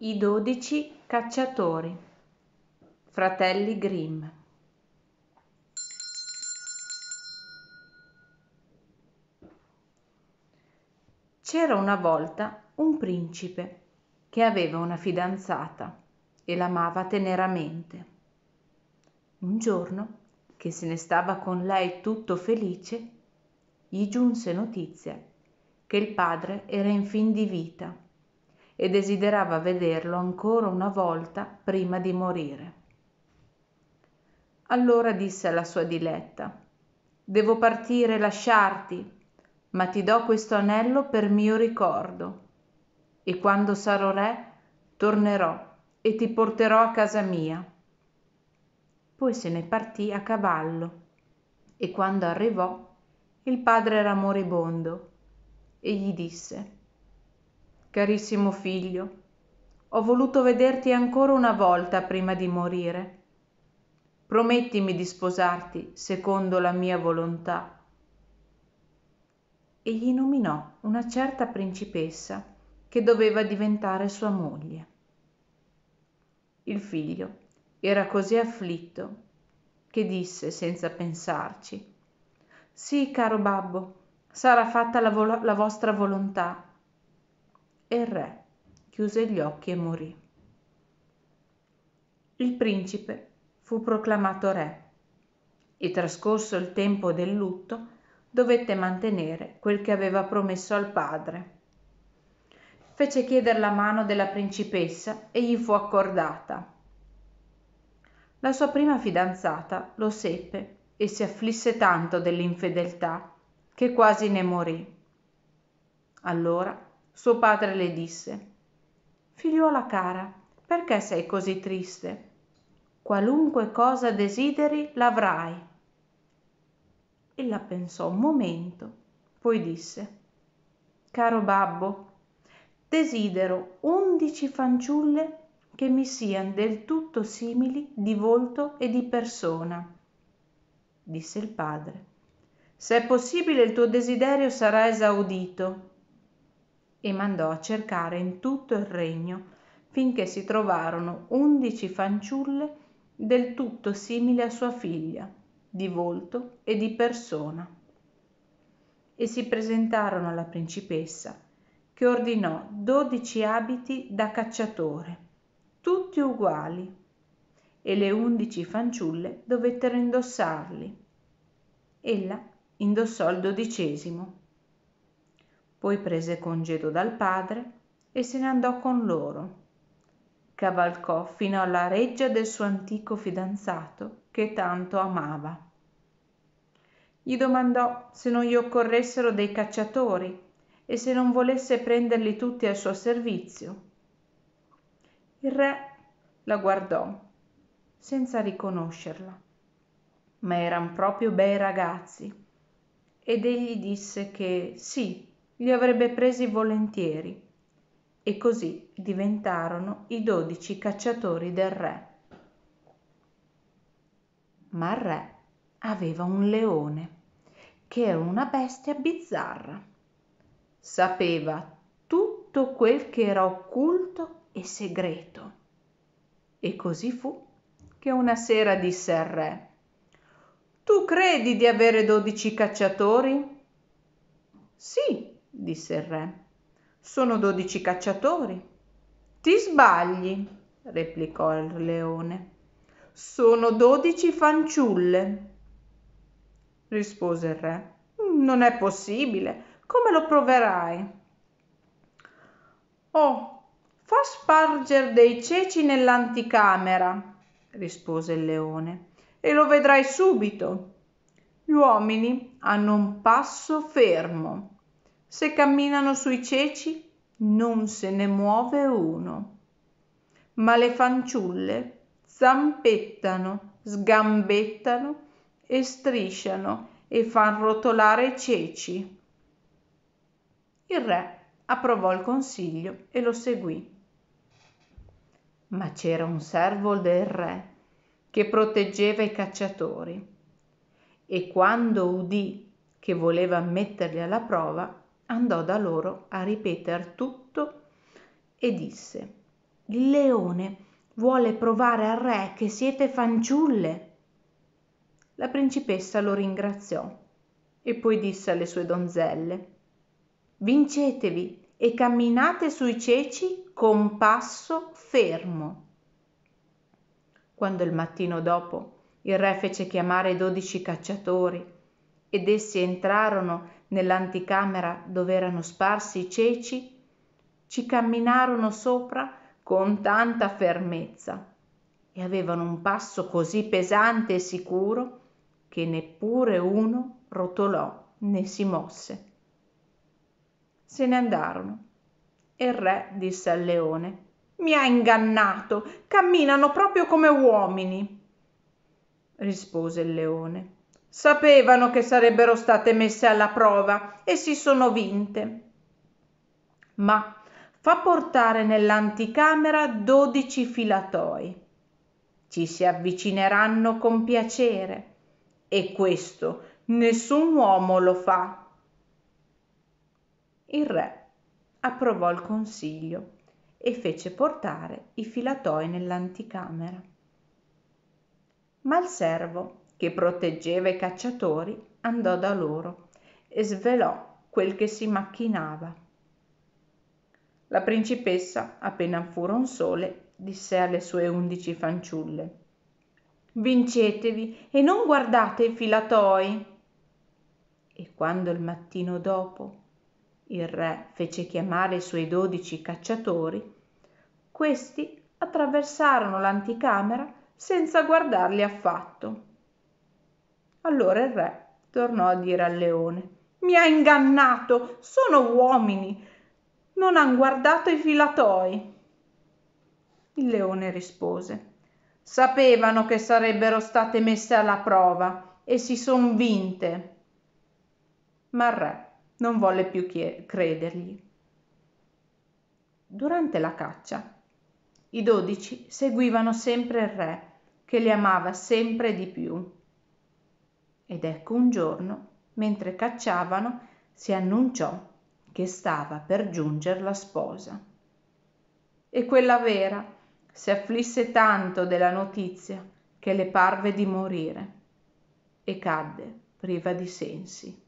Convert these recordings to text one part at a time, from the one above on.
I dodici cacciatori Fratelli Grimm C'era una volta un principe che aveva una fidanzata e l'amava teneramente. Un giorno, che se ne stava con lei tutto felice, gli giunse notizia che il padre era in fin di vita e desiderava vederlo ancora una volta prima di morire. Allora disse alla sua diletta, Devo partire e lasciarti, ma ti do questo anello per mio ricordo. E quando sarò re, tornerò e ti porterò a casa mia. Poi se ne partì a cavallo e quando arrivò, il padre era moribondo e gli disse, carissimo figlio ho voluto vederti ancora una volta prima di morire promettimi di sposarti secondo la mia volontà e gli nominò una certa principessa che doveva diventare sua moglie il figlio era così afflitto che disse senza pensarci sì caro babbo sarà fatta la, vo- la vostra volontà e il re chiuse gli occhi e morì. Il principe fu proclamato re e trascorso il tempo del lutto dovette mantenere quel che aveva promesso al padre. Fece chiedere la mano della principessa e gli fu accordata. La sua prima fidanzata lo seppe e si afflisse tanto dell'infedeltà che quasi ne morì. Allora suo padre le disse, Figliuola cara, perché sei così triste? Qualunque cosa desideri l'avrai. E la pensò un momento, poi disse, Caro babbo, desidero undici fanciulle che mi siano del tutto simili di volto e di persona, disse il padre. Se è possibile il tuo desiderio sarà esaudito, e mandò a cercare in tutto il regno finché si trovarono undici fanciulle del tutto simili a sua figlia, di volto e di persona. E si presentarono alla principessa, che ordinò dodici abiti da cacciatore, tutti uguali, e le undici fanciulle dovettero indossarli. Ella indossò il dodicesimo poi prese congedo dal padre e se ne andò con loro cavalcò fino alla reggia del suo antico fidanzato che tanto amava gli domandò se non gli occorressero dei cacciatori e se non volesse prenderli tutti al suo servizio il re la guardò senza riconoscerla ma eran proprio bei ragazzi ed egli disse che sì li avrebbe presi volentieri. E così diventarono i dodici cacciatori del re. Ma il re aveva un leone, che era una bestia bizzarra. Sapeva tutto quel che era occulto e segreto. E così fu che una sera disse al re, Tu credi di avere dodici cacciatori? Sì, disse il re. Sono dodici cacciatori. Ti sbagli, replicò il leone. Sono dodici fanciulle. Rispose il re. Non è possibile. Come lo proverai? Oh, fa sparger dei ceci nell'anticamera, rispose il leone, e lo vedrai subito. Gli uomini hanno un passo fermo. Se camminano sui ceci non se ne muove uno. Ma le fanciulle zampettano, sgambettano e strisciano e fan rotolare i ceci. Il re approvò il consiglio e lo seguì. Ma c'era un servo del re che proteggeva i cacciatori e quando udì che voleva metterli alla prova, andò da loro a ripeter tutto e disse il leone vuole provare al re che siete fanciulle la principessa lo ringraziò e poi disse alle sue donzelle vincetevi e camminate sui ceci con passo fermo quando il mattino dopo il re fece chiamare dodici cacciatori ed essi entrarono nell'anticamera dov'erano sparsi i ceci, ci camminarono sopra con tanta fermezza e avevano un passo così pesante e sicuro che neppure uno rotolò né si mosse. Se ne andarono e il re disse al leone mi ha ingannato, camminano proprio come uomini. Rispose il leone. Sapevano che sarebbero state messe alla prova e si sono vinte. Ma fa portare nell'anticamera dodici filatoi. Ci si avvicineranno con piacere e questo nessun uomo lo fa. Il re approvò il consiglio e fece portare i filatoi nell'anticamera. Ma il servo che proteggeva i cacciatori, andò da loro e svelò quel che si macchinava. La principessa, appena furon sole, disse alle sue undici fanciulle. Vincetevi e non guardate i filatoi. E quando il mattino dopo il re fece chiamare i suoi dodici cacciatori, questi attraversarono l'anticamera senza guardarli affatto. Allora il re tornò a dire al leone mi ha ingannato, sono uomini, non han guardato i filatoi. Il leone rispose sapevano che sarebbero state messe alla prova e si son vinte. Ma il re non volle più chied- credergli. Durante la caccia, i dodici seguivano sempre il re, che li amava sempre di più ed ecco un giorno, mentre cacciavano, si annunciò che stava per giunger la sposa. E quella vera si afflisse tanto della notizia che le parve di morire e cadde priva di sensi.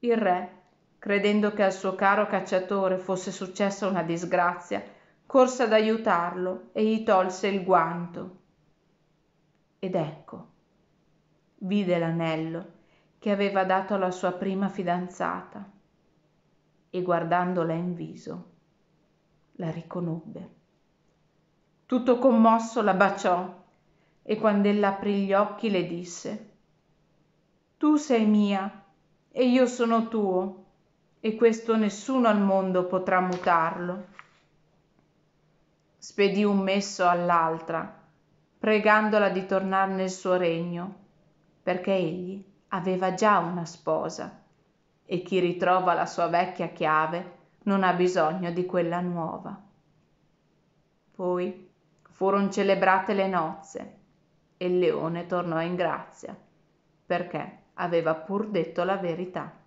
Il re, credendo che al suo caro cacciatore fosse successa una disgrazia, corse ad aiutarlo e gli tolse il guanto. Ed ecco vide l'anello che aveva dato alla sua prima fidanzata e guardandola in viso la riconobbe. Tutto commosso la baciò e quando ella aprì gli occhi le disse Tu sei mia e io sono tuo e questo nessuno al mondo potrà mutarlo. Spedì un messo all'altra pregandola di tornar nel suo regno perché egli aveva già una sposa e chi ritrova la sua vecchia chiave non ha bisogno di quella nuova. Poi furono celebrate le nozze e il leone tornò in grazia perché aveva pur detto la verità.